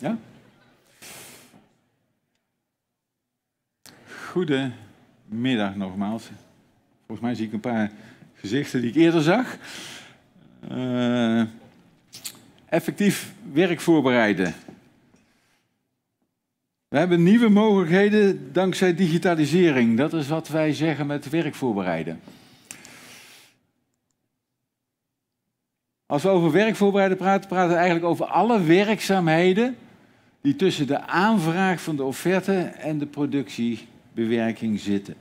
Ja? Goedemiddag nogmaals. Volgens mij zie ik een paar gezichten die ik eerder zag. Eh, effectief werk voorbereiden. We hebben nieuwe mogelijkheden dankzij digitalisering. Dat is wat wij zeggen met werk voorbereiden. Als we over werk voorbereiden praten, praten we eigenlijk over alle werkzaamheden die tussen de aanvraag van de offerte en de productiebewerking zitten.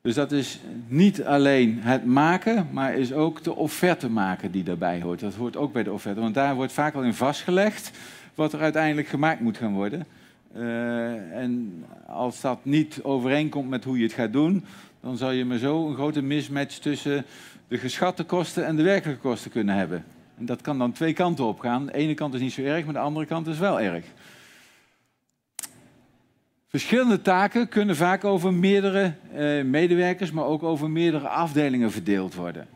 Dus dat is niet alleen het maken, maar is ook de offerte maken die daarbij hoort. Dat hoort ook bij de offerte, want daar wordt vaak al in vastgelegd wat er uiteindelijk gemaakt moet gaan worden. Eh, en als dat niet overeenkomt met hoe je het gaat doen, dan zal je maar zo een grote mismatch tussen de geschatte kosten en de werkelijke kosten kunnen hebben dat kan dan twee kanten op gaan. De ene kant is niet zo erg, maar de andere kant is wel erg. Verschillende taken kunnen vaak over meerdere eh, medewerkers, maar ook over meerdere afdelingen verdeeld worden.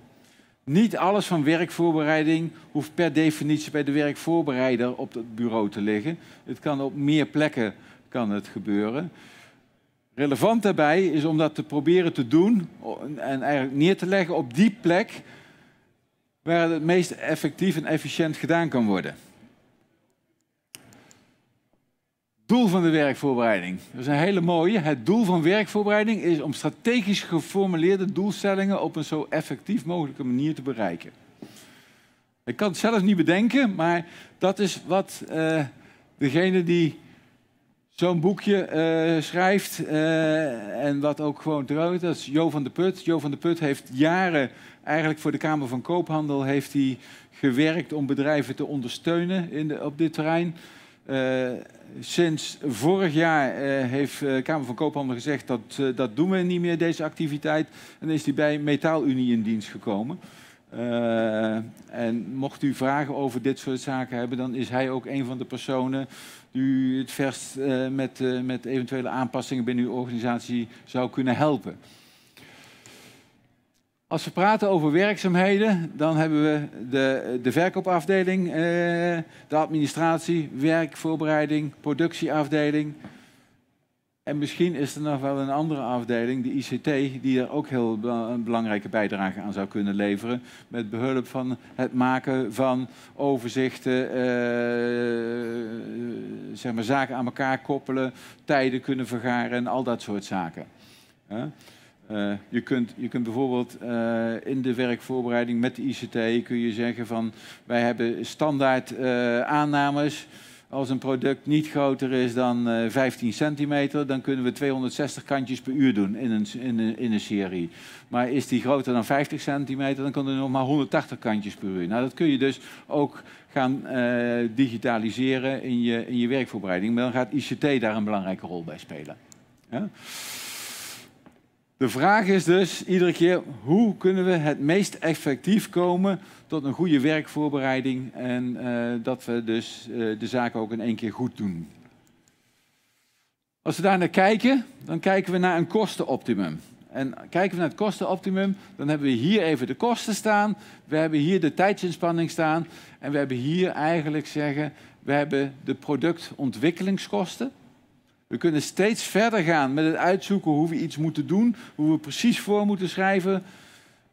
Niet alles van werkvoorbereiding hoeft per definitie bij de werkvoorbereider op het bureau te liggen. Het kan op meer plekken kan het gebeuren. Relevant daarbij is om dat te proberen te doen en eigenlijk neer te leggen op die plek waar het het meest effectief en efficiënt gedaan kan worden. Doel van de werkvoorbereiding. Dat is een hele mooie. Het doel van werkvoorbereiding is om strategisch geformuleerde doelstellingen op een zo effectief mogelijke manier te bereiken. Ik kan het zelf niet bedenken, maar dat is wat eh, degene die zo'n boekje eh, schrijft. Eh, en wat ook gewoon is dat is Jo van de Put. Jo van de Put heeft jaren eigenlijk voor de Kamer van Koophandel heeft hij gewerkt om bedrijven te ondersteunen in op dit terrein. Eh, sinds vorig jaar heeft de Kamer van Koophandel gezegd dat dat doen we niet meer, deze activiteit. En is hij bij Metaalunie in dienst gekomen. en mocht u vragen over dit soort zaken hebben, dan is hij ook een van de personen u het vers eh, met, eh, met eventuele aanpassingen binnen uw organisatie zou kunnen helpen. Als we praten over werkzaamheden, dan hebben we de, de verkoopafdeling, eh, de administratie, werkvoorbereiding, productieafdeling. En misschien is er nog wel een andere afdeling, de ICT, die er ook heel een belangrijke bijdrage aan zou kunnen leveren. Met behulp van het maken van overzichten, eh, zeg maar zaken aan elkaar koppelen, tijden kunnen vergaren en al dat soort zaken. Eh, je, kunt, je kunt bijvoorbeeld eh, in de werkvoorbereiding met de ICT kun je zeggen van wij hebben standaard aannames als een product niet groter is dan 15 eh, centimeter, dan kunnen we 260 kantjes per uur doen in een, in, een, in een serie. Maar is die groter dan 50 centimeter, dan kunnen we nog maar 180 kantjes per uur. Nou, dat kun je dus ook gaan eh, digitaliseren in je, in je werkvoorbereiding. Maar dan gaat ICT daar een belangrijke rol bij spelen. De vraag is dus iedere keer hoe kunnen we het meest effectief komen tot een goede werkvoorbereiding en eh, dat we dus eh, de zaken ook in één keer goed doen. Als we daar naar kijken, dan kijken we naar een kostenoptimum. En kijken we naar het kostenoptimum, dan hebben we hier even de kosten staan. We hebben hier de tijdsinspanning staan. En we hebben hier eigenlijk zeggen, we hebben de productontwikkelingskosten. We kunnen steeds verder gaan met het uitzoeken hoe we iets moeten doen, hoe we precies voor moeten schrijven.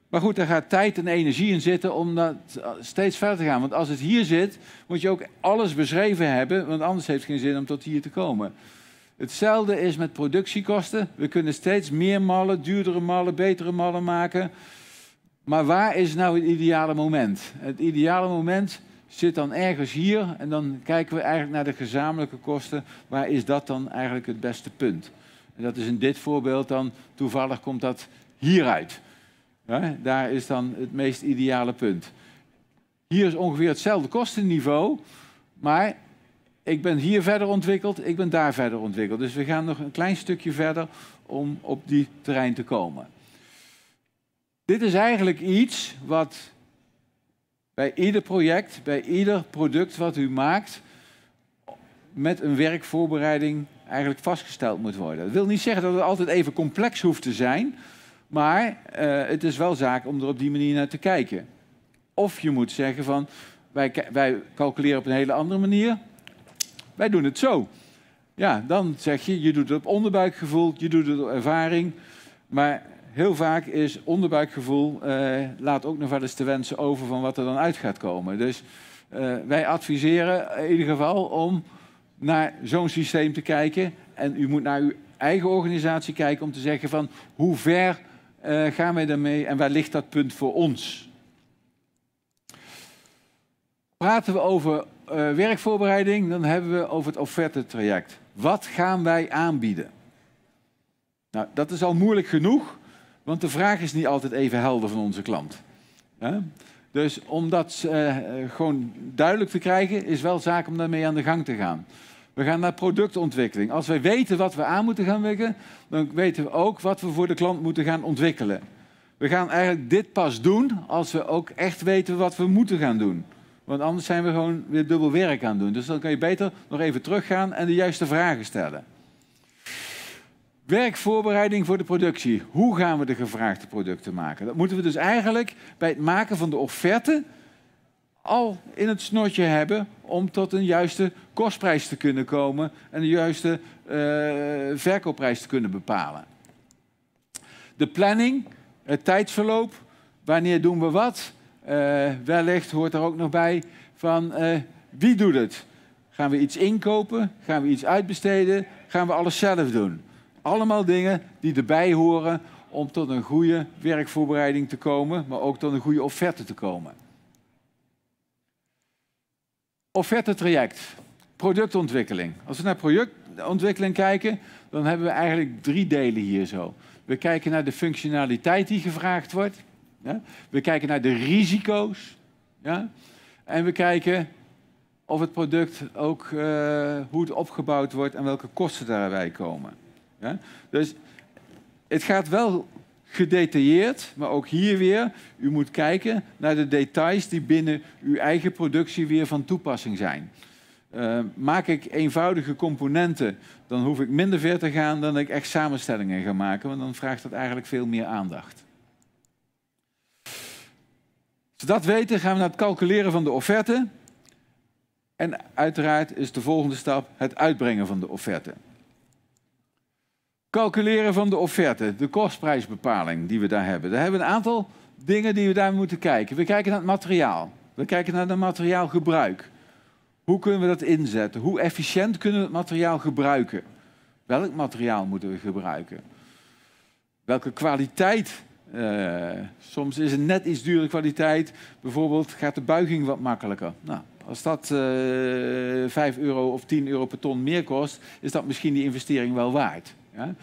Maar goed, daar gaat tijd en energie in zitten om dat eh, steeds verder te gaan. Want als het hier zit, moet je ook alles beschreven hebben, want anders heeft het geen zin om tot hier te komen. Hetzelfde is met productiekosten. We kunnen steeds meer mallen, duurdere mallen, betere mallen maken. Maar waar is nou het ideale moment? Het ideale moment zit dan ergens hier en dan kijken we eigenlijk naar de gezamenlijke kosten. Waar is dat dan eigenlijk het beste punt? En dat is in dit voorbeeld dan toevallig komt dat hieruit. Ja, daar is dan het meest ideale punt. Hier is ongeveer hetzelfde kostenniveau, maar ik ben hier verder ontwikkeld, ik ben daar verder ontwikkeld. Dus we gaan nog een klein stukje verder om op die terrein te komen. Dit is eigenlijk iets wat bij ieder project, bij ieder product wat u maakt, met een werkvoorbereiding eigenlijk vastgesteld moet worden. Dat wil niet zeggen dat het altijd even complex hoeft te zijn, maar eh, het is wel zaak om er op die manier naar te kijken. Of je moet zeggen van, wij, wij calculeren op een hele andere manier, wij doen het zo. Ja, dan zeg je, je doet het op onderbuikgevoel, je doet het op ervaring. Maar heel vaak is onderbuikgevoel eh, laat ook nog wel eens te wensen over van wat er dan uit gaat komen. Dus eh, wij adviseren in ieder geval om naar zo'n systeem te kijken. En u moet naar uw eigen organisatie kijken om te zeggen van hoe ver eh, gaan wij daarmee en waar ligt dat punt voor ons? Praten we over werkvoorbereiding, dan hebben we over het offerte-traject. Wat gaan wij aanbieden? Nou, dat is al moeilijk genoeg. Want de vraag is niet altijd even helder van onze klant. Dus om dat eh, gewoon duidelijk te krijgen, is wel zaak om daarmee aan de gang te gaan. We gaan naar productontwikkeling. Als wij weten wat we aan moeten gaan wikken, dan weten we ook wat we voor de klant moeten gaan ontwikkelen. We gaan eigenlijk dit pas doen als we ook echt weten wat we moeten gaan doen. Want anders zijn we gewoon weer dubbel werk aan het doen. Dus dan kan je beter nog even teruggaan en de juiste vragen stellen. Werkvoorbereiding voor de productie. Hoe gaan we de gevraagde producten maken? Dat moeten we dus eigenlijk bij het maken van de offerte al in het snotje hebben om tot een juiste kostprijs te kunnen komen en de juiste eh, verkoopprijs te kunnen bepalen. De planning, het tijdsverloop, wanneer doen we wat? Eh, wellicht hoort er ook nog bij van eh, wie doet het? Gaan we iets inkopen? Gaan we iets uitbesteden? Gaan we alles zelf doen? Allemaal dingen die erbij horen om tot een goede werkvoorbereiding te komen, maar ook tot een goede offerte te komen. Offerte-traject, productontwikkeling. Als we naar productontwikkeling kijken, dan hebben we eigenlijk drie delen hier zo. We kijken naar de functionaliteit die gevraagd wordt. We kijken naar de risico's. Ja? En we kijken of het product ook uh, hoe het opgebouwd wordt en welke kosten daarbij komen. Dus het gaat wel gedetailleerd, maar ook hier weer, u moet kijken naar de details die binnen uw eigen productie weer van toepassing zijn. Eh, maak ik eenvoudige componenten, dan hoef ik minder ver te gaan dan ik echt samenstellingen ga maken, want dan vraagt dat eigenlijk veel meer aandacht. Als dat weten, gaan we naar het calculeren van de offerte. En uiteraard is de volgende stap het uitbrengen van de offerte. Calculeren van de offerte, de kostprijsbepaling die we daar hebben. Daar hebben we een aantal dingen die we daar moeten kijken. We kijken naar het materiaal. We kijken naar het materiaalgebruik. Hoe kunnen we dat inzetten? Hoe efficiënt kunnen we het materiaal gebruiken? Welk materiaal moeten we gebruiken? Welke kwaliteit? Eh, soms is het net iets duurder kwaliteit. Bijvoorbeeld gaat de buiging wat makkelijker. Nou, als dat uh, eh, 5 euro of 10 euro per ton meer kost, is dat misschien die investering wel waard. Ja?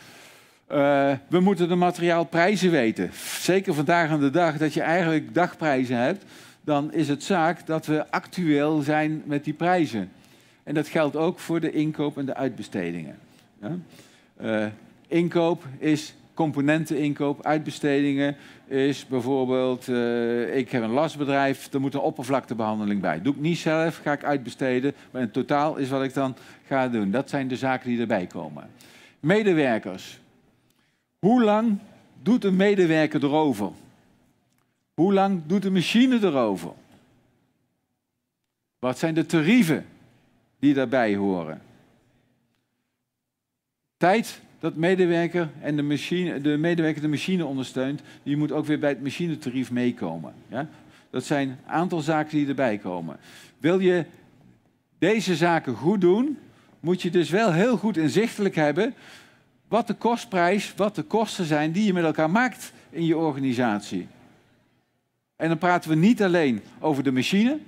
Eh, we moeten de materiaalprijzen weten. Zeker vandaag aan de dag dat je eigenlijk dagprijzen hebt, dan is het zaak dat we actueel zijn met die prijzen. En dat geldt ook voor de inkoop en de uitbestedingen. Ja? Eh, inkoop is componenteninkoop, uitbestedingen is bijvoorbeeld, eh, ik heb een lasbedrijf, er moet een oppervlaktebehandeling bij. Doe ik niet zelf, ga ik uitbesteden, maar in totaal is wat ik dan ga doen. Dat zijn de zaken die erbij komen. Medewerkers. Hoe lang doet een medewerker erover? Hoe lang doet de machine erover? Wat zijn de tarieven die daarbij horen? Tijd dat medewerker en de, machine, de medewerker de machine ondersteunt, die moet ook weer bij het machinetarief meekomen. Ja? Dat zijn een aantal zaken die erbij komen. Wil je deze zaken goed doen, moet je dus wel heel goed inzichtelijk hebben wat de kostprijs, wat de kosten zijn die je met elkaar maakt in je organisatie. En dan praten we niet alleen over de machine,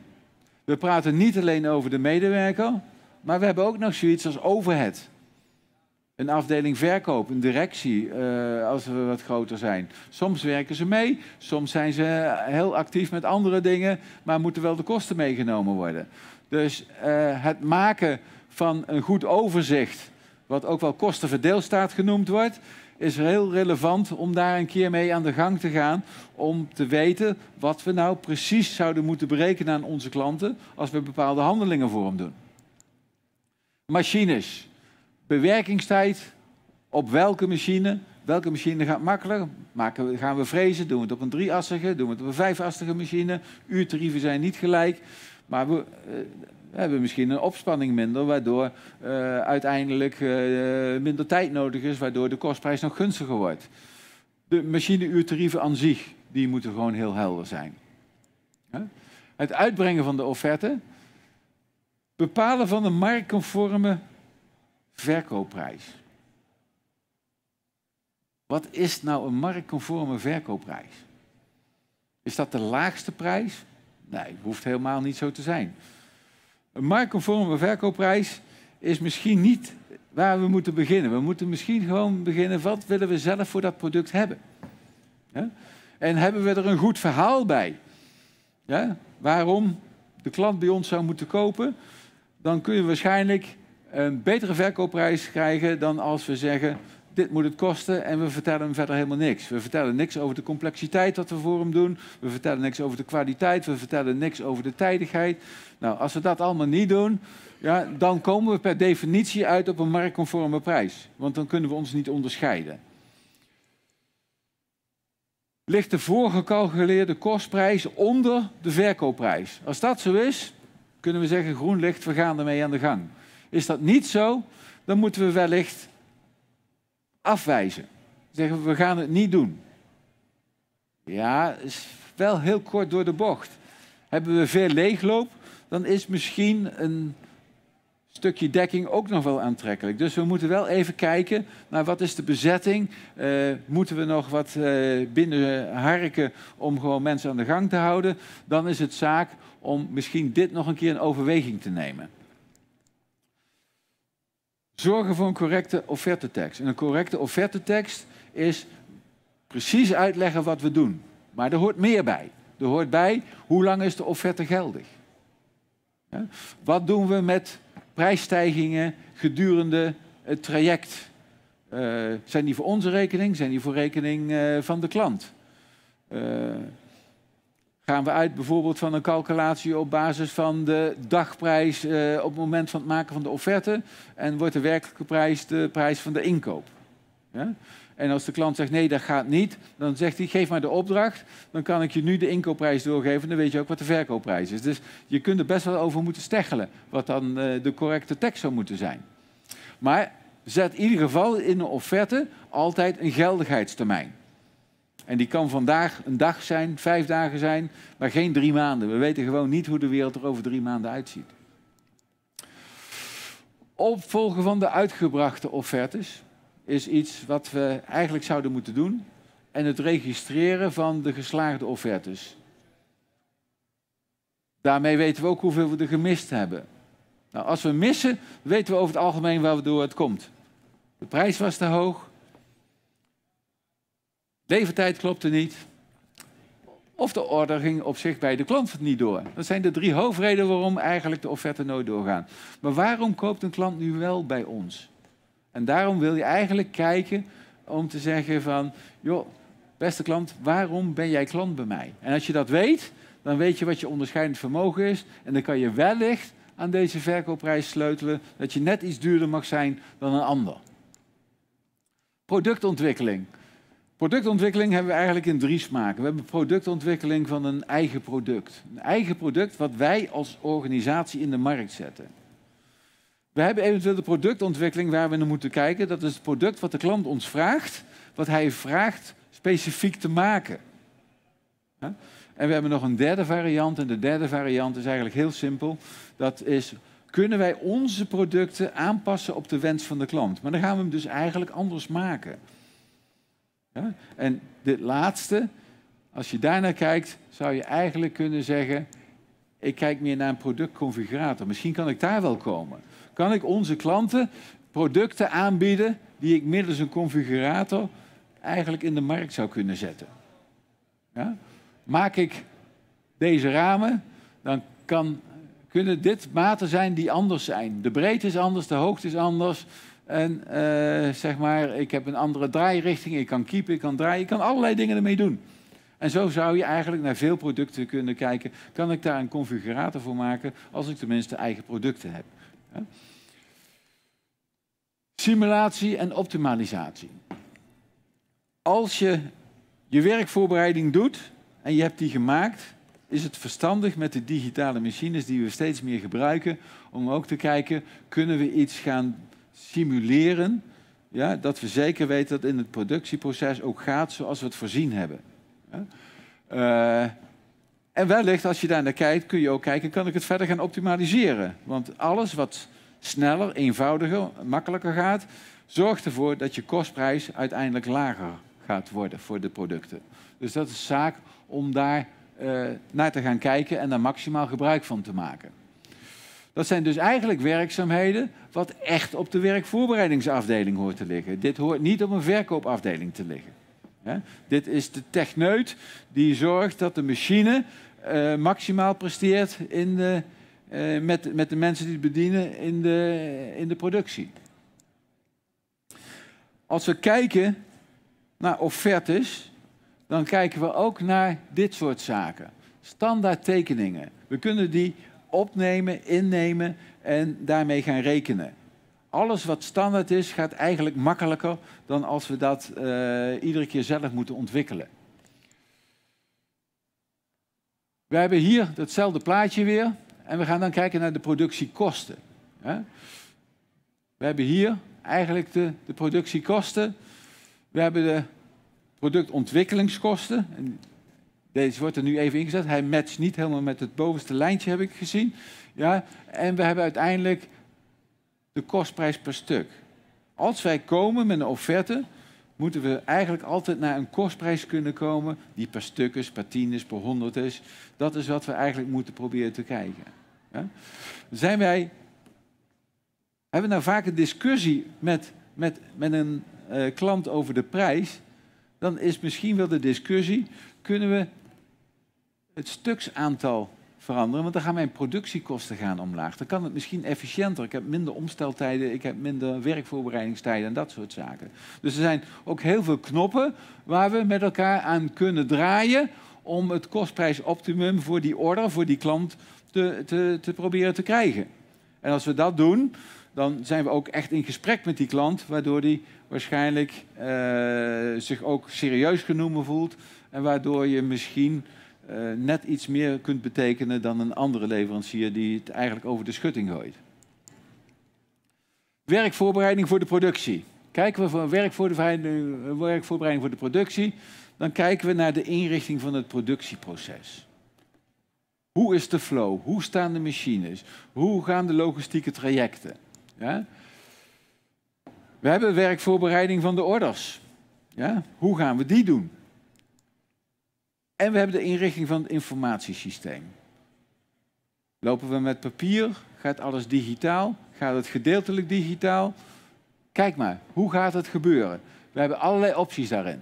we praten niet alleen over de medewerker, maar we hebben ook nog zoiets als overhead. Een afdeling verkoop, een directie, eh, als we wat groter zijn. Soms werken ze mee, soms zijn ze heel actief met andere dingen, maar moeten wel de kosten meegenomen worden. Dus eh, het maken van een goed overzicht, wat ook wel kostenverdeelstaat genoemd wordt, is heel relevant om daar een keer mee aan de gang te gaan. Om te weten wat we nou precies zouden moeten berekenen aan onze klanten als we bepaalde handelingen voor hem doen. Machines. Bewerkingstijd op welke machine. Welke machine gaat makkelijker? Maken we, gaan we frezen? Doen we het op een drieassige? Doen we het op een vijfassige machine? Uurtarieven zijn niet gelijk. Maar we, eh, we hebben misschien een opspanning minder, waardoor eh, uiteindelijk eh, minder tijd nodig is, waardoor de kostprijs nog gunstiger wordt. De machineuurtarieven aan zich, die moeten gewoon heel helder zijn. Het uitbrengen van de offerte, bepalen van de marktconforme verkoopprijs. Wat is nou een marktconforme verkoopprijs? Is dat de laagste prijs? Nee, hoeft helemaal niet zo te zijn. Een marktconforme verkoopprijs is misschien niet waar we moeten beginnen. We moeten misschien gewoon beginnen, wat willen we zelf voor dat product hebben? En hebben we er een goed verhaal bij? Ja? Waarom de klant bij ons zou moeten kopen? Dan kun je waarschijnlijk een betere verkoopprijs krijgen dan als we zeggen dit moet het kosten en we vertellen hem verder helemaal niks. We vertellen niks over de complexiteit dat we voor hem doen. We vertellen niks over de kwaliteit. We vertellen niks over de tijdigheid. Nou, als we dat allemaal niet doen, ja, dan komen we per definitie uit op een marktconforme prijs. Want dan kunnen we ons niet onderscheiden. Ligt de voorgecalculeerde kostprijs onder de verkoopprijs? Als dat zo is, kunnen we zeggen groen licht, we gaan ermee aan de gang. Is dat niet zo, dan moeten we wellicht afwijzen. Zeggen we gaan het niet doen. Ja, is wel heel kort door de bocht. Hebben we veel leegloop, dan is misschien een stukje dekking ook nog wel aantrekkelijk. Dus we moeten wel even kijken naar wat is de bezetting. Uh, moeten we nog wat eh, binnen harken om gewoon mensen aan de gang te houden? Dan is het zaak om misschien dit nog een keer in overweging te nemen zorgen voor een correcte tekst. En een correcte tekst is precies uitleggen wat we doen. Maar er hoort meer bij. Er hoort bij hoe lang is de offerte geldig. Wat doen we met prijsstijgingen gedurende het traject? Eh, zijn die voor onze rekening? Zijn die voor rekening eh, van de klant? Eh, Gaan we uit bijvoorbeeld van een calculatie op basis van de dagprijs eh, op het moment van het maken van de offerte en wordt de werkelijke prijs de prijs van de inkoop? En als de klant zegt nee, dat gaat niet, dan zegt hij geef maar de opdracht, dan kan ik je nu de inkoopprijs doorgeven, dan weet je ook wat de verkoopprijs is. Dus je kunt er best wel over moeten steggelen, wat dan eh, de correcte tekst zou moeten zijn. Maar zet in ieder geval in de offerte altijd een geldigheidstermijn. En die kan vandaag een dag zijn, vijf dagen zijn, maar geen drie maanden. We weten gewoon niet hoe de wereld er over drie maanden uitziet. Opvolgen van de uitgebrachte offertes is iets wat we eigenlijk zouden moeten doen. En het registreren van de geslaagde offertes. Daarmee weten we ook hoeveel we er gemist hebben. Nou, als we missen, weten we over het algemeen waardoor het komt. De prijs was te hoog, Levertijd klopte niet. Of de order ging op zich bij de klant niet door. Dat zijn de drie hoofdredenen waarom eigenlijk de offerten nooit doorgaan. Maar waarom koopt een klant nu wel bij ons? En daarom wil je eigenlijk kijken om te zeggen van... joh, beste klant, waarom ben jij klant bij mij? En als je dat weet, dan weet je wat je onderscheidend vermogen is. En dan kan je wellicht aan deze verkoopprijs sleutelen... dat je net iets duurder mag zijn dan een ander. Productontwikkeling. Productontwikkeling hebben we eigenlijk in drie smaken. We hebben productontwikkeling van een eigen product. Een eigen product wat wij als organisatie in de markt zetten. We hebben eventueel de productontwikkeling waar we naar moeten kijken. Dat is het product wat de klant ons vraagt, wat hij vraagt specifiek te maken. En we hebben nog een derde variant. En de derde variant is eigenlijk heel simpel. Dat is, kunnen wij onze producten aanpassen op de wens van de klant? Maar dan gaan we hem dus eigenlijk anders maken. Ja? En dit laatste, als je daarnaar kijkt, zou je eigenlijk kunnen zeggen, ik kijk meer naar een productconfigurator. Misschien kan ik daar wel komen. Kan ik onze klanten producten aanbieden die ik middels een configurator eigenlijk in de markt zou kunnen zetten? Ja? Maak ik deze ramen, dan kan, kunnen dit maten zijn die anders zijn. De breedte is anders, de hoogte is anders, en eh, zeg maar, ik heb een andere draairichting, ik kan keepen, ik kan draaien, ik kan allerlei dingen ermee doen. En zo zou je eigenlijk naar veel producten kunnen kijken. Kan ik daar een configurator voor maken als ik tenminste eigen producten heb? Simulatie en optimalisatie. Als je je werkvoorbereiding doet en je hebt die gemaakt, is het verstandig met de digitale machines die we steeds meer gebruiken om ook te kijken, kunnen we iets gaan simuleren ja, dat we zeker weten dat het in het productieproces ook gaat zoals we het voorzien hebben. Eh, en wellicht, als je daar naar kijkt, kun je ook kijken, kan ik het verder gaan optimaliseren? Want alles wat sneller, eenvoudiger, makkelijker gaat, zorgt ervoor dat je kostprijs uiteindelijk lager gaat worden voor de producten. Dus dat is zaak om daar eh, naar te gaan kijken en daar maximaal gebruik van te maken. Dat zijn dus eigenlijk werkzaamheden wat echt op de werkvoorbereidingsafdeling hoort te liggen. Dit hoort niet op een verkoopafdeling te liggen. Dit is de techneut die zorgt dat de machine eh, maximaal presteert in de, eh, met, met de mensen die het bedienen in de, in de productie. Als we kijken naar offertes, dan kijken we ook naar dit soort zaken. Standaard tekeningen. We kunnen die opnemen, innemen en daarmee gaan rekenen. Alles wat standaard is, gaat eigenlijk makkelijker dan als we dat eh, iedere keer zelf moeten ontwikkelen. We hebben hier datzelfde plaatje weer en we gaan dan kijken naar de productiekosten. We hebben hier eigenlijk de, de productiekosten. We hebben de productontwikkelingskosten. En deze wordt er nu even ingezet. Hij matcht niet helemaal met het bovenste lijntje, heb ik gezien. Ja? En we hebben uiteindelijk de kostprijs per stuk. Als wij komen met een offerte, moeten we eigenlijk altijd naar een kostprijs kunnen komen die per stuk is, per tien is, per honderd is. Dat is wat we eigenlijk moeten proberen te kijken. Zijn wij, hebben we nou vaak een discussie met, met, met een eh, klant over de prijs, dan is misschien wel de discussie, kunnen we het stuksaantal veranderen, want dan gaan mijn productiekosten gaan omlaag. Dan kan het misschien efficiënter. Ik heb minder omsteltijden, ik heb minder werkvoorbereidingstijden en dat soort zaken. Dus er zijn ook heel veel knoppen waar we met elkaar aan kunnen draaien om het kostprijsoptimum voor die order, voor die klant te, te, te proberen te krijgen. En als we dat doen, dan zijn we ook echt in gesprek met die klant, waardoor die waarschijnlijk eh, zich ook serieus genomen voelt en waardoor je misschien eh, net iets meer kunt betekenen dan een andere leverancier die het eigenlijk over de schutting gooit. Werkvoorbereiding voor de productie. Kijken we voor werkvoorbereiding, eh, werkvoorbereiding voor de productie, dan kijken we naar de inrichting van het productieproces. Hoe is de flow? Hoe staan de machines? Hoe gaan de logistieke trajecten? Ja? We hebben werkvoorbereiding van de orders. Ja? Hoe gaan we die doen? En we hebben de inrichting van het informatiesysteem. Lopen we met papier? Gaat alles digitaal? Gaat het gedeeltelijk digitaal? Kijk maar, hoe gaat het gebeuren? We hebben allerlei opties daarin.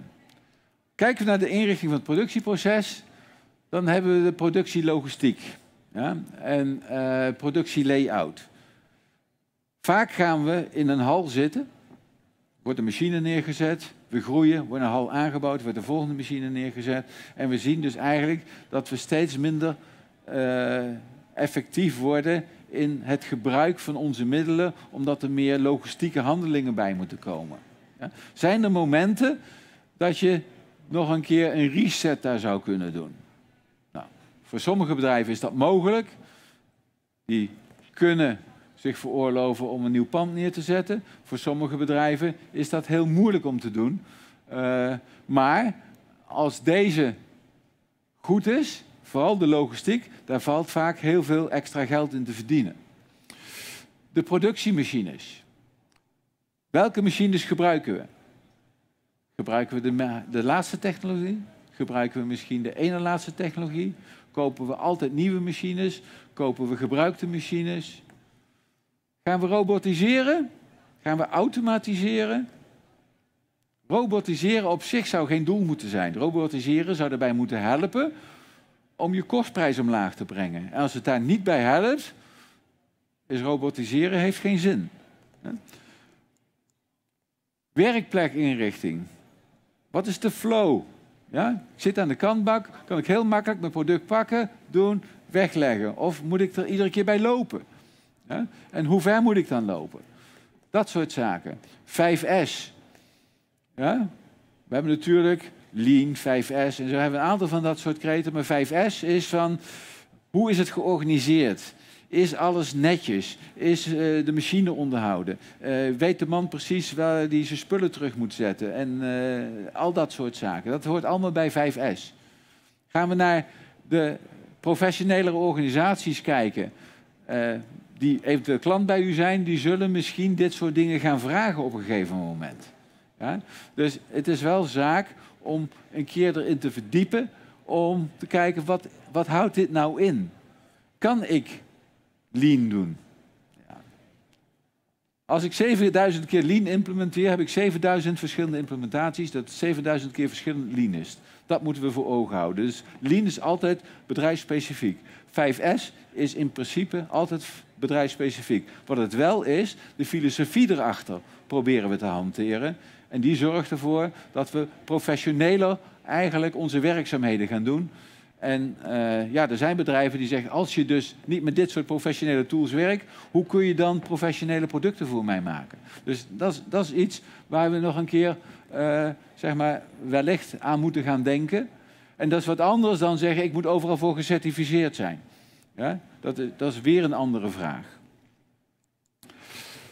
Kijken we naar de inrichting van het productieproces, dan hebben we de productielogistiek ja? en eh, productielayout. Vaak gaan we in een hal zitten, wordt een machine neergezet, we groeien, wordt een hal aangebouwd, wordt de volgende machine neergezet. En we zien dus eigenlijk dat we steeds minder eh, effectief worden in het gebruik van onze middelen, omdat er meer logistieke handelingen bij moeten komen. Ja? Zijn er momenten dat je nog een keer een reset daar zou kunnen doen? Nou, voor sommige bedrijven is dat mogelijk. Die kunnen zich veroorloven om een nieuw pand neer te zetten. Voor sommige bedrijven is dat heel moeilijk om te doen. Eh, maar als deze goed is, vooral de logistiek, daar valt vaak heel veel extra geld in te verdienen. De productiemachines. Welke machines gebruiken we? Gebruiken we de, de laatste technologie? Gebruiken we misschien de ene laatste technologie? Kopen we altijd nieuwe machines? Kopen we gebruikte machines? Gaan we robotiseren? Gaan we automatiseren? Robotiseren op zich zou geen doel moeten zijn. Robotiseren zou erbij moeten helpen om je kostprijs omlaag te brengen. En als het daar niet bij helpt, is robotiseren heeft geen zin. Werkplekinrichting. Wat is de flow? Ja? Ik zit aan de kantbak, kan ik heel makkelijk mijn product pakken, doen, wegleggen. Of moet ik er iedere keer bij lopen? En hoe ver moet ik dan lopen? Dat soort zaken. 5S. Ja? We hebben natuurlijk Lean, 5S. En zo hebben we een aantal van dat soort kreten. Maar 5S is van hoe is het georganiseerd? Is alles netjes? Is eh, de machine onderhouden? Eh, weet de man precies waar hij zijn spullen terug moet zetten? En eh, al dat soort zaken. Dat hoort allemaal bij 5S. Gaan we naar de professionele organisaties kijken die eventueel klant bij u zijn, die zullen misschien dit soort dingen gaan vragen op een gegeven moment. Ja? Dus het is wel zaak om een keer erin te verdiepen, om te kijken wat, wat houdt dit nou in? Kan ik lean doen? Ja. Als ik 7000 keer lean implementeer, heb ik 7000 verschillende implementaties, dat 7000 keer verschillend lean is. Dat moeten we voor ogen houden. Dus lean is altijd bedrijfsspecifiek. 5S is in principe altijd bedrijfsspecifiek. Wat het wel is, de filosofie erachter proberen we te hanteren. En die zorgt ervoor dat we professioneler eigenlijk onze werkzaamheden gaan doen. En eh, ja, er zijn bedrijven die zeggen, als je dus niet met dit soort professionele tools werkt, hoe kun je dan professionele producten voor mij maken? Dus dat, dat is iets waar we nog een keer eh, zeg maar, wellicht aan moeten gaan denken. En dat is wat anders dan zeggen, ik moet overal voor gecertificeerd zijn. Ja? Dat, dat, is weer een andere vraag.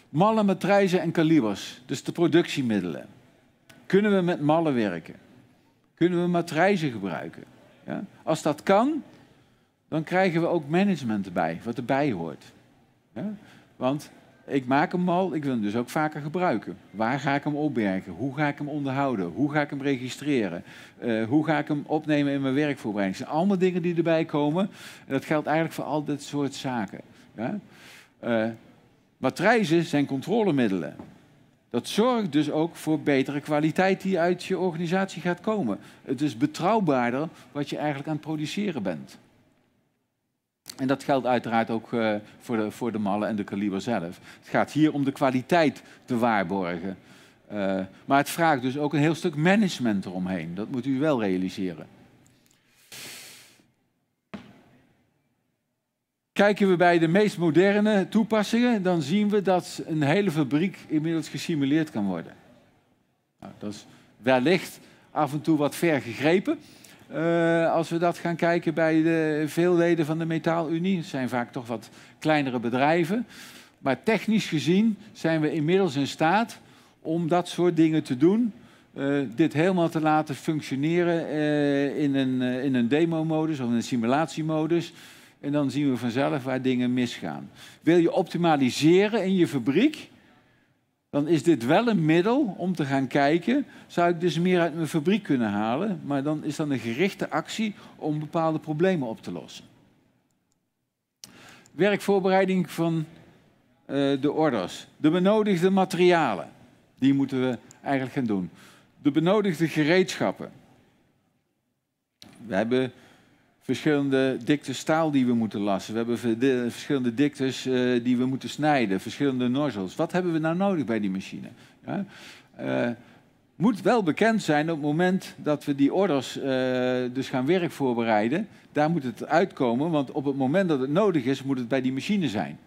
Mallen, matrijzen en kalibers, dus de productiemiddelen. Kunnen we met mallen werken? Kunnen we matrijzen gebruiken? Ja? Als dat kan, dan krijgen we ook management erbij, wat erbij hoort. Want ik maak hem al, ik wil hem dus ook vaker gebruiken. Waar ga ik hem opbergen? Hoe ga ik hem onderhouden? Hoe ga ik hem registreren? Eh, hoe ga ik hem opnemen in mijn werkvoorbereiding? Dat zijn allemaal dingen die erbij komen. En dat geldt eigenlijk voor al dit soort zaken. Ja? Uh, eh, matrijzen zijn controlemiddelen. Dat zorgt dus ook voor betere kwaliteit die uit je organisatie gaat komen. Het is betrouwbaarder wat je eigenlijk aan het produceren bent. En dat geldt uiteraard ook eh, voor, de, voor de mallen en de kaliber zelf. Het gaat hier om de kwaliteit te waarborgen. Eh, maar het vraagt dus ook een heel stuk management eromheen. Dat moet u wel realiseren. Kijken we bij de meest moderne toepassingen, dan zien we dat een hele fabriek inmiddels gesimuleerd kan worden. Nou, dat is wellicht af en toe wat ver gegrepen. Eh, als we dat gaan kijken bij de, veel leden van de Metaalunie, het zijn vaak toch wat kleinere bedrijven. Maar technisch gezien zijn we inmiddels in staat om dat soort dingen te doen. Eh, dit helemaal te laten functioneren eh, in een, in een demo-modus of in een simulatiemodus. En dan zien we vanzelf waar dingen misgaan. Wil je optimaliseren in je fabriek? dan is dit wel een middel om te gaan kijken, zou ik dus meer uit mijn fabriek kunnen halen, maar dan is dat een gerichte actie om bepaalde problemen op te lossen. Werkvoorbereiding van eh, de orders. De benodigde materialen, die moeten we eigenlijk gaan doen. De benodigde gereedschappen. We hebben verschillende dikte staal die we moeten lassen. We hebben verschillende diktes eh, die we moeten snijden, verschillende nozzles. Wat hebben we nou nodig bij die machine? Ja? Eh, moet wel bekend zijn op het moment dat we die orders eh, dus gaan werk voorbereiden. Daar moet het uitkomen, want op het moment dat het nodig is, moet het bij die machine zijn.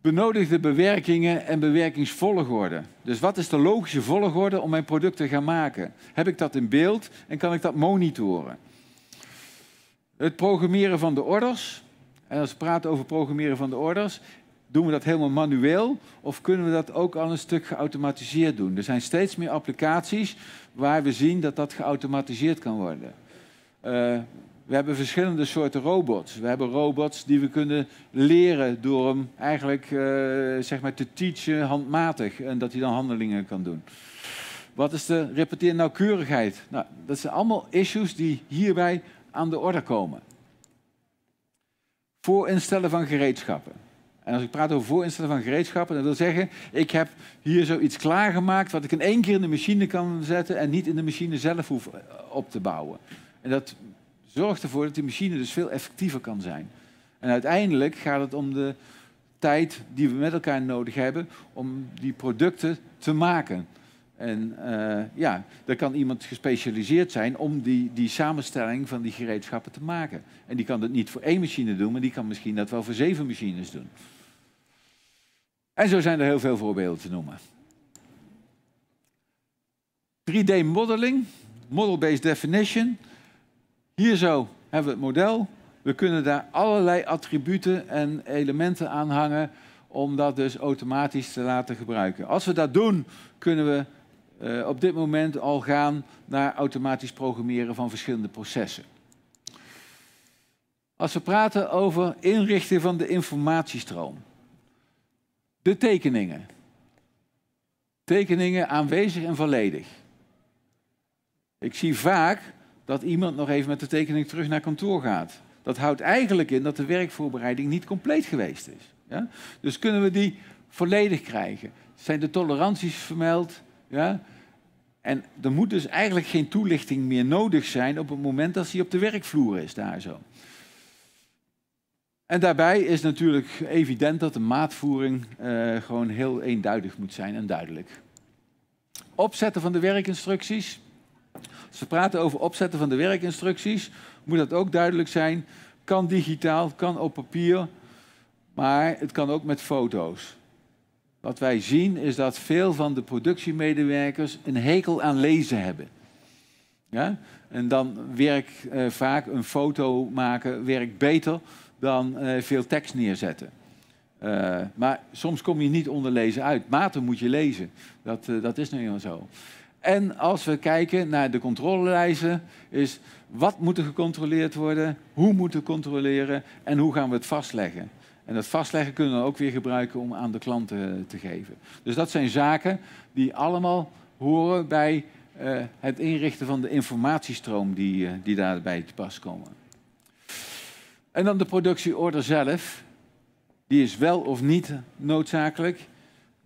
Benodigde bewerkingen en bewerkingsvolgorde. Dus wat is de logische volgorde om mijn product te gaan maken? Heb ik dat in beeld en kan ik dat monitoren? het programmeren van de orders. En als we praten over programmeren van de orders, doen we dat helemaal manueel of kunnen we dat ook al een stuk geautomatiseerd doen? Er zijn steeds meer applicaties waar we zien dat dat geautomatiseerd kan worden. Eh, we hebben verschillende soorten robots. We hebben robots die we kunnen leren door hem eigenlijk eh, zeg maar te teachen handmatig en dat hij dan handelingen kan doen. Wat is de repeteernauwkeurigheid? Nou, dat zijn allemaal issues die hierbij aan de orde komen. Voorinstellen van gereedschappen. En als ik praat over voorinstellen van gereedschappen, dan wil zeggen, ik heb hier zoiets klaargemaakt wat ik in één keer in de machine kan zetten en niet in de machine zelf hoef eh, op te bouwen. En dat zorgt ervoor dat die machine dus veel effectiever kan zijn. En uiteindelijk gaat het om de tijd die we met elkaar nodig hebben om die producten te maken. En uh, ja, daar kan iemand gespecialiseerd zijn om die, die samenstelling van die gereedschappen te maken. En die kan dat niet voor één machine doen, maar die kan misschien dat wel voor zeven machines doen. En zo zijn er heel veel voorbeelden te noemen. 3D-modeling, model-based definition. Hier zo hebben we het model. We kunnen daar allerlei attributen en elementen aan hangen om dat dus automatisch te laten gebruiken. Als we dat doen, kunnen we eh, op dit moment al gaan naar automatisch programmeren van verschillende processen. Als we praten over inrichten van de informatiestroom. De tekeningen. Tekeningen aanwezig en volledig. Ik zie vaak dat iemand nog even met de tekening terug naar kantoor gaat. Dat houdt eigenlijk in dat de werkvoorbereiding niet compleet geweest is. Ja? Dus kunnen we die volledig krijgen? Zijn de toleranties vermeld? Ja? En er moet dus eigenlijk geen toelichting meer nodig zijn op het moment dat hij op de werkvloer is daar zo. En daarbij is natuurlijk evident dat de maatvoering eh, gewoon heel eenduidig moet zijn en duidelijk. Opzetten van de werkinstructies. Als we praten over opzetten van de werkinstructies, moet dat ook duidelijk zijn. Kan digitaal, kan op papier, maar het kan ook met foto's. Wat wij zien is dat veel van de productiemedewerkers een hekel aan lezen hebben. Ja? En dan werkt eh, vaak een foto maken werkt beter dan eh, veel tekst neerzetten. Eh, maar soms kom je niet onder lezen uit. Maten moet je lezen. Dat, eh, dat is nu eenmaal zo. En als we kijken naar de controlelijsten, is wat moet er gecontroleerd worden, hoe moeten we controleren en hoe gaan we het vastleggen. En dat vastleggen kunnen we ook weer gebruiken om aan de klanten eh, te geven. Dus dat zijn zaken die allemaal horen bij eh, het inrichten van de informatiestroom die, eh, die daarbij te pas komen. En dan de productieorder zelf. Die is wel of niet noodzakelijk.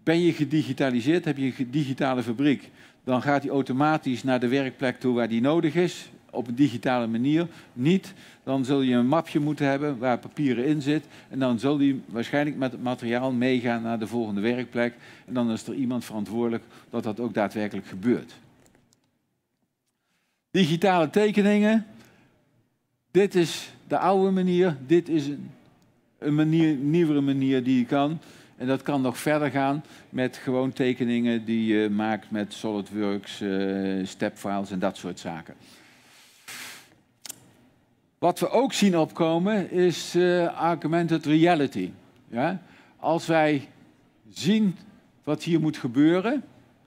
Ben je gedigitaliseerd, heb je een digitale fabriek, dan gaat die automatisch naar de werkplek toe waar die nodig is op een digitale manier. Niet, dan zul je een mapje moeten hebben waar papieren in zit. En dan zal die waarschijnlijk met het materiaal meegaan naar de volgende werkplek. En dan is er iemand verantwoordelijk dat dat ook daadwerkelijk gebeurt. Digitale tekeningen. Dit is de oude manier. Dit is een, een manier, nieuwere manier die je kan. En dat kan nog verder gaan met gewoon tekeningen die je maakt met SolidWorks, eh, stepfiles en dat soort zaken. Wat we ook zien opkomen is uh, augmented reality. Ja? Als wij zien wat hier moet gebeuren,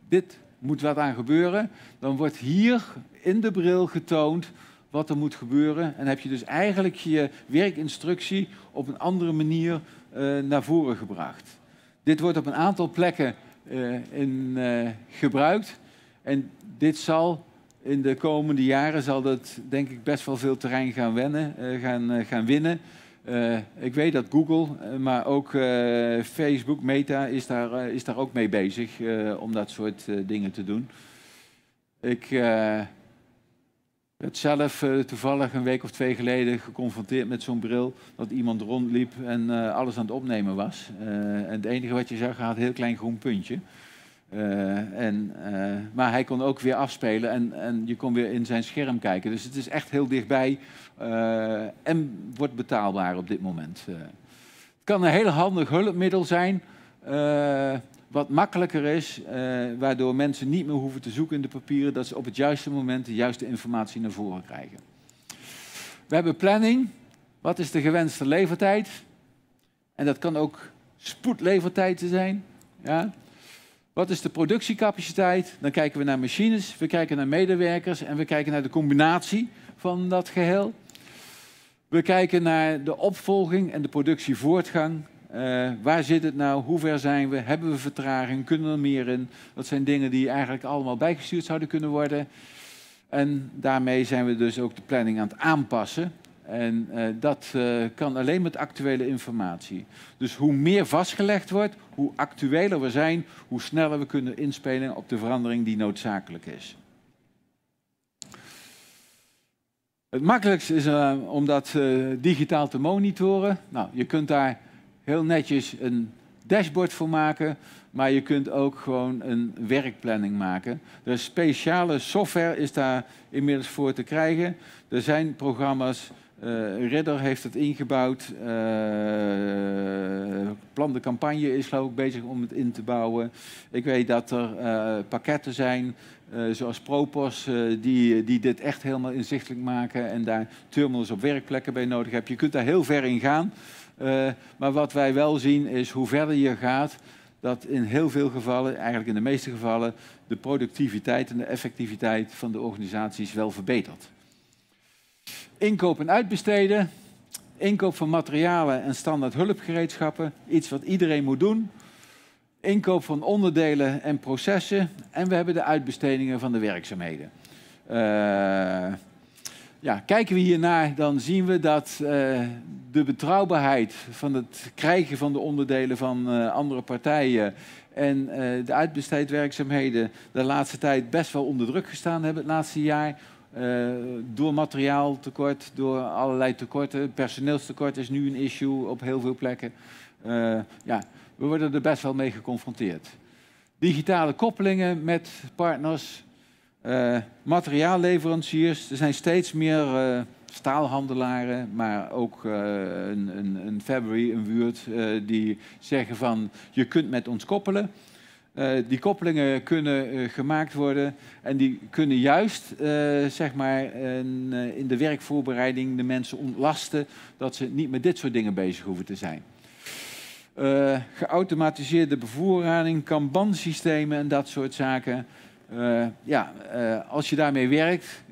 dit moet wat aan gebeuren, dan wordt hier in de bril getoond wat er moet gebeuren. En heb je dus eigenlijk je werkinstructie op een andere manier eh, naar voren gebracht. Dit wordt op een aantal plekken eh, in, gebruikt. En dit zal in de komende jaren zal dat denk ik best wel veel terrein gaan, wennen, eh, gaan, eh, gaan winnen. Eh, ik weet dat Google, maar ook Facebook, Meta, is daar, is daar ook mee bezig om dat soort dingen te doen. Ik werd zelf toevallig een week of twee geleden geconfronteerd met zo'n bril. Dat iemand rondliep en alles aan het opnemen was. en het enige wat je zag had een heel klein groen puntje. Eh, en, eh, maar hij kon ook weer afspelen en, en je kon weer in zijn scherm kijken. Dus het is echt heel dichtbij eh, en wordt betaalbaar op dit moment. het kan een heel handig hulpmiddel zijn, wat makkelijker is, waardoor mensen niet meer hoeven te zoeken in de papieren, dat ze op het juiste moment de juiste informatie naar voren krijgen. We hebben planning. Wat is de gewenste levertijd? En dat kan ook spoedlevertijd zijn. Ja? Wat is de productiecapaciteit? Dan kijken we naar machines, we kijken naar medewerkers en we kijken naar de combinatie van dat geheel. We kijken naar de opvolging en de productievoortgang. Eh, waar zit het nou? Hoe ver zijn we? Hebben we vertraging? Kunnen we er meer in? Dat zijn dingen die eigenlijk allemaal bijgestuurd zouden kunnen worden. En daarmee zijn we dus ook de planning aan het aanpassen. En eh, dat eh, kan alleen met actuele informatie. Dus hoe meer vastgelegd wordt, hoe actueler we zijn, hoe sneller we kunnen inspelen op de verandering die noodzakelijk is. Het makkelijkste is eh, om dat digitaal te monitoren. Nou, je kunt daar heel netjes een dashboard voor maken, maar je kunt ook gewoon een werkplanning maken. is speciale software is daar inmiddels voor te krijgen. Er zijn programma's uh, Redder heeft het ingebouwd. Uh, plan de campagne is geloof ik bezig om het in te bouwen. Ik weet dat er eh, pakketten zijn, zoals Propos, die, die dit echt helemaal inzichtelijk maken en daar terminals op werkplekken bij nodig hebben. Je kunt daar heel ver in gaan. maar wat wij wel zien is hoe verder je gaat, dat in heel veel gevallen, eigenlijk in de meeste gevallen, de productiviteit en de effectiviteit van de organisaties wel verbetert. Inkoop en uitbesteden. Inkoop van materialen en standaard hulpgereedschappen. Iets wat iedereen moet doen. Inkoop van onderdelen en processen. En we hebben de uitbestedingen van de werkzaamheden. Eh, ja, kijken we hiernaar, dan zien we dat eh, de betrouwbaarheid van het krijgen van de onderdelen van eh, andere partijen en de uitbesteedwerkzaamheden de laatste tijd best wel onder druk gestaan hebben, het laatste jaar. Eh, door materiaaltekort, door allerlei tekorten. Personeelstekort is nu een issue op heel veel plekken. Eh, ja, we worden er best wel mee geconfronteerd. Digitale koppelingen met partners, uh, materiaalleveranciers. Er zijn steeds meer staalhandelaren, maar ook een, een, een Fabry, een Wuurt, die zeggen van je kunt met ons koppelen. Eh, die koppelingen kunnen eh, gemaakt worden en die kunnen juist eh, zeg maar, een, in de werkvoorbereiding de mensen ontlasten dat ze niet met dit soort dingen bezig hoeven te zijn. geautomatiseerde bevoorrading, kanban en dat soort zaken. ja, als je daarmee werkt,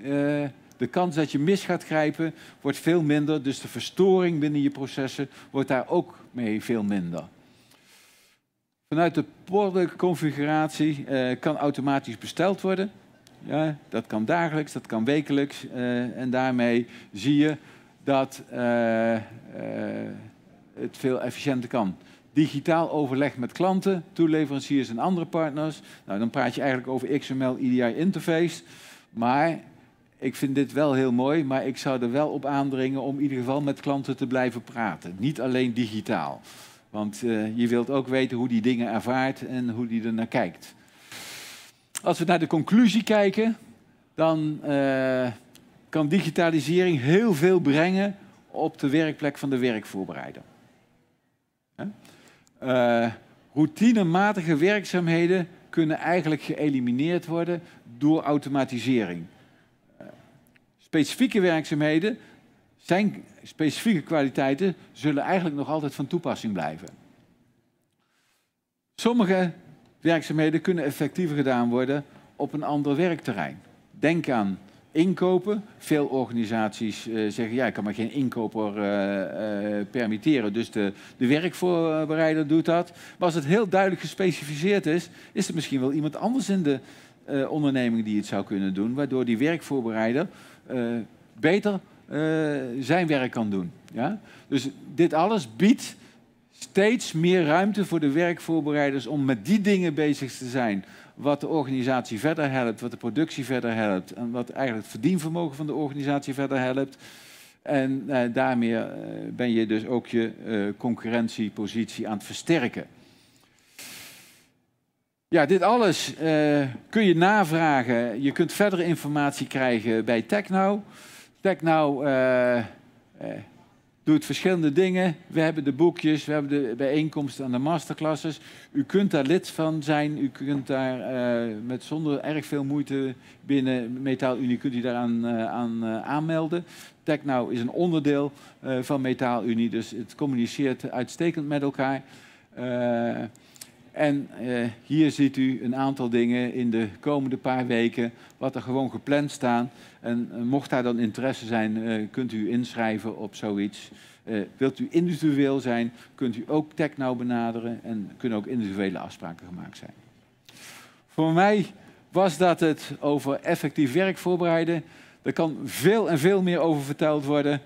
de kans dat je mis gaat grijpen wordt veel minder. Dus de verstoring binnen je processen wordt daar ook mee veel minder. Vanuit de orderconfiguratie uh, eh, kan automatisch besteld worden. Ja, dat kan dagelijks, dat kan wekelijks. Eh, en daarmee zie je dat eh, het veel efficiënter kan. Digitaal overleg met klanten, toeleveranciers en andere partners. Nou, dan praat je eigenlijk over XML EDI interface. Maar ik vind dit wel heel mooi, maar ik zou er wel op aandringen om in ieder geval met klanten te blijven praten. Niet alleen digitaal. Want eh, je wilt ook weten hoe die dingen ervaart en hoe die er naar kijkt. Als we naar de conclusie kijken, dan eh, kan digitalisering heel veel brengen op de werkplek van de werkvoorbereider. Eh, routinematige werkzaamheden kunnen eigenlijk geëlimineerd worden door automatisering. specifieke werkzaamheden zijn specifieke kwaliteiten zullen eigenlijk nog altijd van toepassing blijven. Sommige werkzaamheden kunnen effectiever gedaan worden op een ander werkterrein. Denk aan inkopen. Veel organisaties eh, zeggen, ja, ik kan maar geen inkoper eh, eh, permitteren, dus de, de werkvoorbereider doet dat. Maar als het heel duidelijk gespecificeerd is, is er misschien wel iemand anders in de onderneming die het zou kunnen doen, waardoor die werkvoorbereider beter eh, zijn werk kan doen. Ja? Dus dit alles biedt steeds meer ruimte voor de werkvoorbereiders om met die dingen bezig te zijn. Wat de organisatie verder helpt, wat de productie verder helpt en wat eigenlijk het verdienvermogen van de organisatie verder helpt. En eh, daarmee eh, ben je dus ook je eh, concurrentiepositie aan het versterken. Ja, dit alles eh, kun je navragen. Je kunt verdere informatie krijgen bij TechNow. Kijk nou, eh, eh, doet verschillende dingen. We hebben de boekjes, we hebben de bijeenkomsten aan de masterclasses. U kunt daar lid van zijn. U kunt daar eh, met zonder erg veel moeite binnen Metaalunie kunt u daaraan aan, aanmelden. TechNow is een onderdeel van Metaalunie, dus het communiceert uitstekend met elkaar. En eh, hier ziet u een aantal dingen in de komende paar weken, wat er gewoon gepland staan. En eh, mocht daar dan interesse zijn, eh, kunt u inschrijven op zoiets. Eh, wilt u individueel zijn, kunt u ook techno benaderen en kunnen ook individuele afspraken gemaakt zijn. Voor mij was dat het over effectief werk voorbereiden. Daar kan veel en veel meer over verteld worden,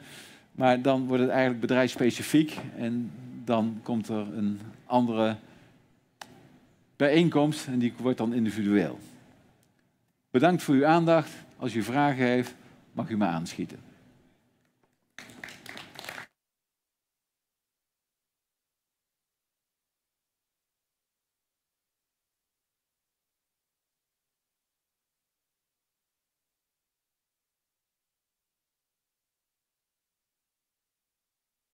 maar dan wordt het eigenlijk bedrijfsspecifiek en dan komt er een andere bijeenkomst en die wordt dan individueel. Bedankt voor uw aandacht. Als u vragen heeft, mag u me aanschieten.